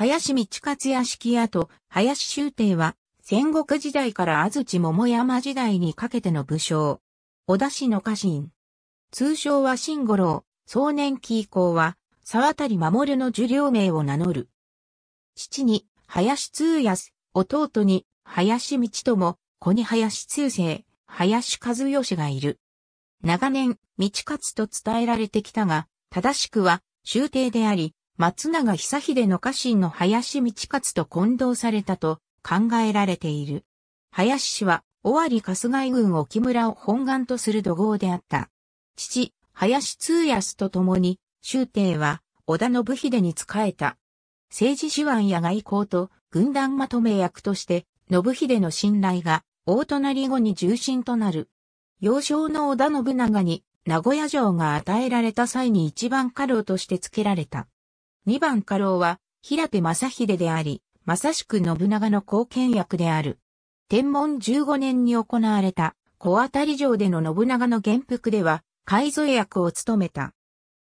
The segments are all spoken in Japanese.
林道勝屋敷跡、林修帝は、戦国時代から安土桃山時代にかけての武将。小田氏の家臣。通称は新五郎、壮年期以降は、沢渡守の受領名を名乗る。父に、林通康、弟に、林道友、子に林通生、林和義がいる。長年、道勝と伝えられてきたが、正しくは、修帝であり、松永久秀の家臣の林道勝と混同されたと考えられている。林氏は、尾張春日軍郡沖村を本願とする土豪であった。父、林通康と共に、周帝は、織田信秀に仕えた。政治手腕や外交と軍団まとめ役として、信秀の信頼が、大隣後に重心となる。幼少の織田信長に、名古屋城が与えられた際に一番家老として付けられた。2番家老は、平手正秀であり、まさしく信長の貢献役である。天文15年に行われた、小当たり城での信長の元服では、海添役を務めた。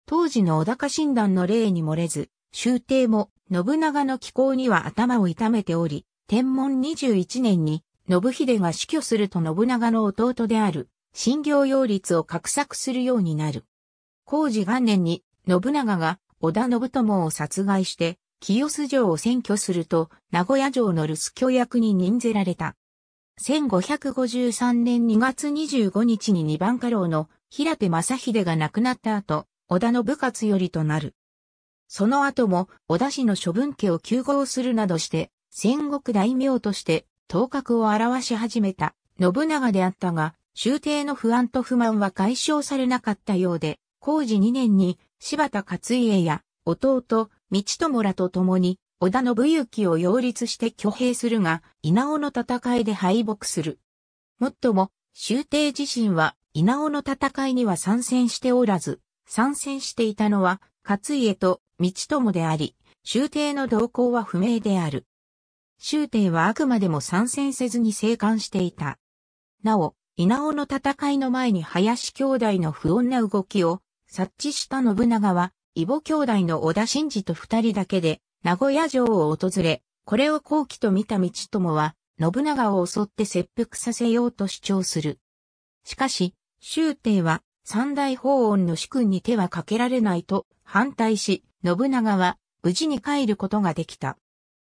当時の小高診断の例に漏れず、終帝も信長の気候には頭を痛めており、天文21年に信秀が死去すると信長の弟である、新行擁立を画策するようになる。工事元年に信長が織田信友を殺害して、清洲城を占拠すると、名古屋城の留守居役に任ぜられた。1553年2月25日に二番家老の平手正秀が亡くなった後、織田の部活よりとなる。その後も、織田氏の処分家を休合するなどして、戦国大名として頭角を現し始めた信長であったが、終帝の不安と不満は解消されなかったようで、工事2年に柴田勝家や弟、道友らと共に織田信行を擁立して挙兵するが、稲尾の戦いで敗北する。もっとも、周帝自身は稲尾の戦いには参戦しておらず、参戦していたのは勝家と道友であり、周帝の動向は不明である。周帝はあくまでも参戦せずに生還していた。なお、稲尾の戦いの前に林兄弟の不穏な動きを察知した信長は、異母兄弟の織田信二と二人だけで、名古屋城を訪れ、これを好期と見た道友は、信長を襲って切腹させようと主張する。しかし、周帝は、三大法恩の主君に手はかけられないと反対し、信長は無事に帰ることができた。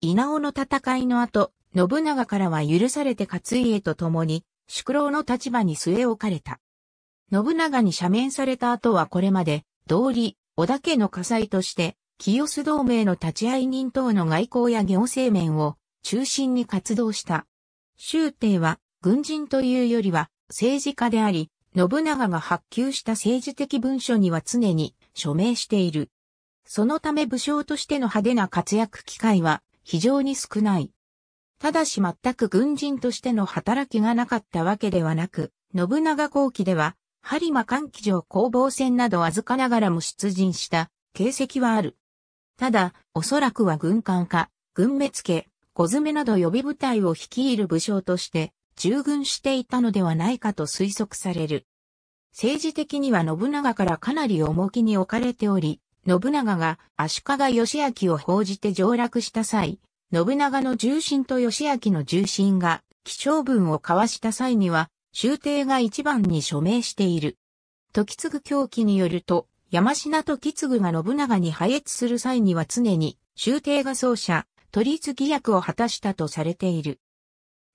稲尾の戦いの後、信長からは許されて勝家と共に、宿老の立場に据え置かれた。信長に赦免された後はこれまで、道理、織田家の火災として、清須同盟の立ち会い人等の外交や行政面を中心に活動した。周帝は軍人というよりは政治家であり、信長が発給した政治的文書には常に署名している。そのため武将としての派手な活躍機会は非常に少ない。ただし全く軍人としての働きがなかったわけではなく、信長後期では播磨間騎場攻防戦など預かながらも出陣した形跡はある。ただ、おそらくは軍艦か、軍目付、小詰など予備部隊を率いる武将として従軍していたのではないかと推測される。政治的には信長からかなり重きに置かれており、信長が足利義明を報じて上洛した際、信長の重臣と義明の重臣が気象文を交わした際には、終帝が一番に署名している。時継狂気によると、山品時継が信長に配越する際には常に、終帝が奏者、取り次ぎ役を果たしたとされている。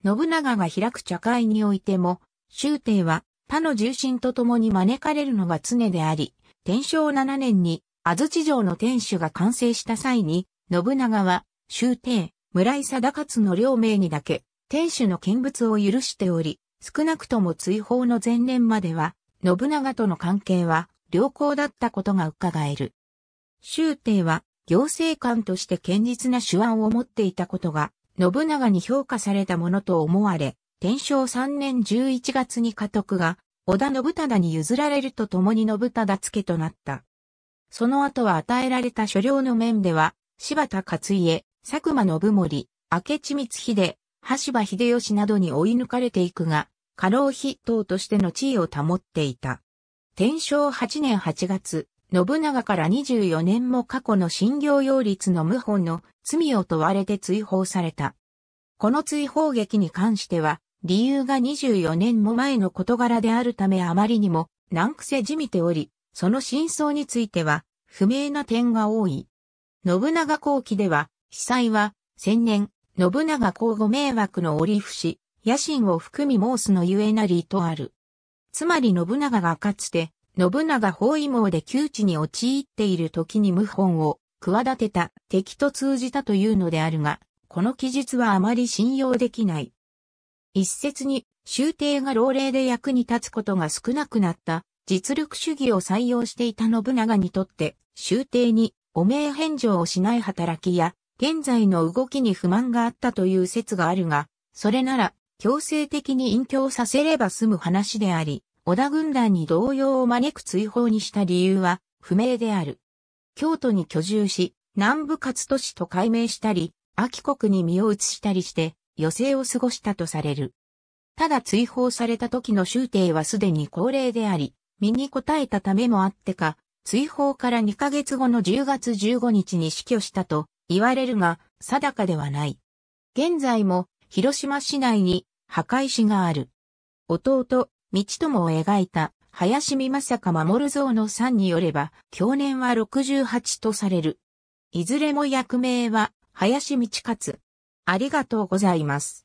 信長が開く茶会においても、終帝は他の重臣と共に招かれるのが常であり、天正7年に安土城の天守が完成した際に、信長は終帝、村井貞勝の両名にだけ、天守の見物を許しており、少なくとも追放の前年までは、信長との関係は良好だったことが伺える。周帝は行政官として堅実な手腕を持っていたことが、信長に評価されたものと思われ、天正3年11月に家督が、織田信忠に譲られるとともに信忠付となった。その後は与えられた所領の面では、柴田勝家、佐久間信盛、明智光秀、橋場秀吉などに追い抜かれていくが、過労筆頭としての地位を保っていた。天正8年8月、信長から24年も過去の信療用立の謀反の罪を問われて追放された。この追放劇に関しては、理由が24年も前の事柄であるためあまりにも難癖じみており、その真相については不明な点が多い。信長後期では、被災は、千年、信長公ご迷惑の折伏、し、野心を含み申すのゆえなりとある。つまり信長がかつて、信長包囲網で窮地に陥っている時に謀反を企てた敵と通じたというのであるが、この記述はあまり信用できない。一説に、終帝が老齢で役に立つことが少なくなった実力主義を採用していた信長にとって、終帝に汚名返上をしない働きや、現在の動きに不満があったという説があるが、それなら強制的に隠居させれば済む話であり、織田軍団に動揺を招く追放にした理由は不明である。京都に居住し、南部勝都市と改名したり、秋国に身を移したりして、余生を過ごしたとされる。ただ追放された時の終帝はすでに高齢であり、身に応えたためもあってか、追放から2ヶ月後の10月15日に死去したと言われるが、定かではない。現在も、広島市内に、墓石がある。弟、道友を描いた、林美正か守像の3によれば、去年は68とされる。いずれも役名は、林道勝。ありがとうございます。